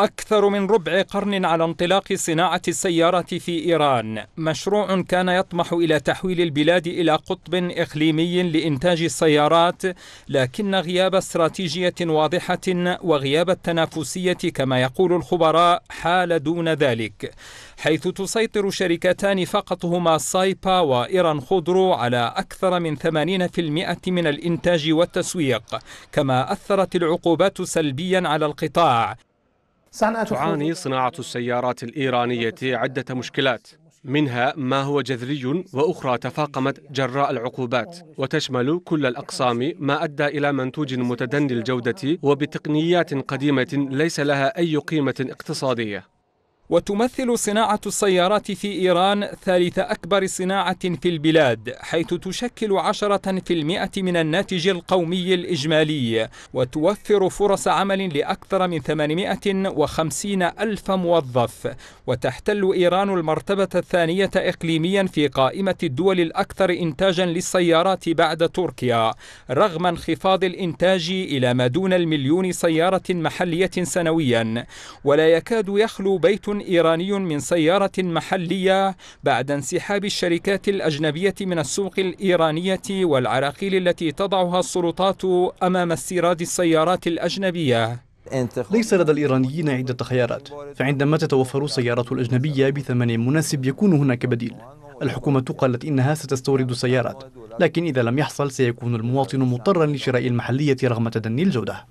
أكثر من ربع قرن على انطلاق صناعة السيارة في إيران مشروع كان يطمح إلى تحويل البلاد إلى قطب إقليمي لإنتاج السيارات لكن غياب استراتيجية واضحة وغياب التنافسية كما يقول الخبراء حال دون ذلك حيث تسيطر شركتان فقط هما سايبا وإيران خضرو على أكثر من 80% من الإنتاج والتسويق كما أثرت العقوبات سلبيا على القطاع تعاني صناعة السيارات الإيرانية عدة مشكلات منها ما هو جذري وأخرى تفاقمت جراء العقوبات وتشمل كل الأقسام ما أدى إلى منتوج متدني الجودة وبتقنيات قديمة ليس لها أي قيمة اقتصادية وتمثل صناعة السيارات في إيران ثالث أكبر صناعة في البلاد حيث تشكل عشرة في المئة من الناتج القومي الإجمالي وتوفر فرص عمل لأكثر من 850 ألف موظف وتحتل إيران المرتبة الثانية إقليميا في قائمة الدول الأكثر إنتاجا للسيارات بعد تركيا رغم انخفاض الإنتاج إلى ما دون المليون سيارة محلية سنويا ولا يكاد يخلو بيت إيراني من سيارة محلية بعد انسحاب الشركات الأجنبية من السوق الإيرانية والعراقيل التي تضعها السلطات أمام استيراد السيارات الأجنبية ليس لدى الإيرانيين عدة خيارات فعندما تتوفر السيارة الأجنبية بثمن مناسب يكون هناك بديل الحكومة قالت إنها ستستورد سيارات لكن إذا لم يحصل سيكون المواطن مضطرا لشراء المحلية رغم تدني الجودة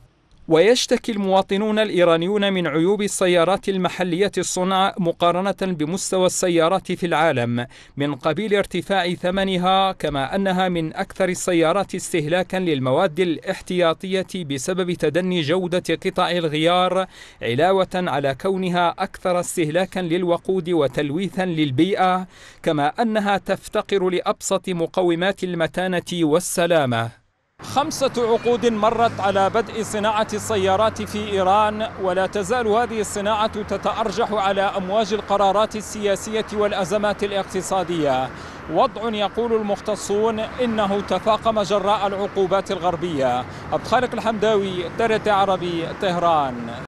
ويشتكي المواطنون الإيرانيون من عيوب السيارات المحلية الصنع مقارنة بمستوى السيارات في العالم من قبيل ارتفاع ثمنها كما أنها من أكثر السيارات استهلاكا للمواد الاحتياطية بسبب تدني جودة قطع الغيار علاوة على كونها أكثر استهلاكا للوقود وتلويثا للبيئة كما أنها تفتقر لأبسط مقومات المتانة والسلامة خمسة عقود مرت على بدء صناعة السيارات في إيران ولا تزال هذه الصناعة تتأرجح على أمواج القرارات السياسية والأزمات الاقتصادية وضع يقول المختصون إنه تفاقم جراء العقوبات الغربية عبد الحمداوي ترتي عربي طهران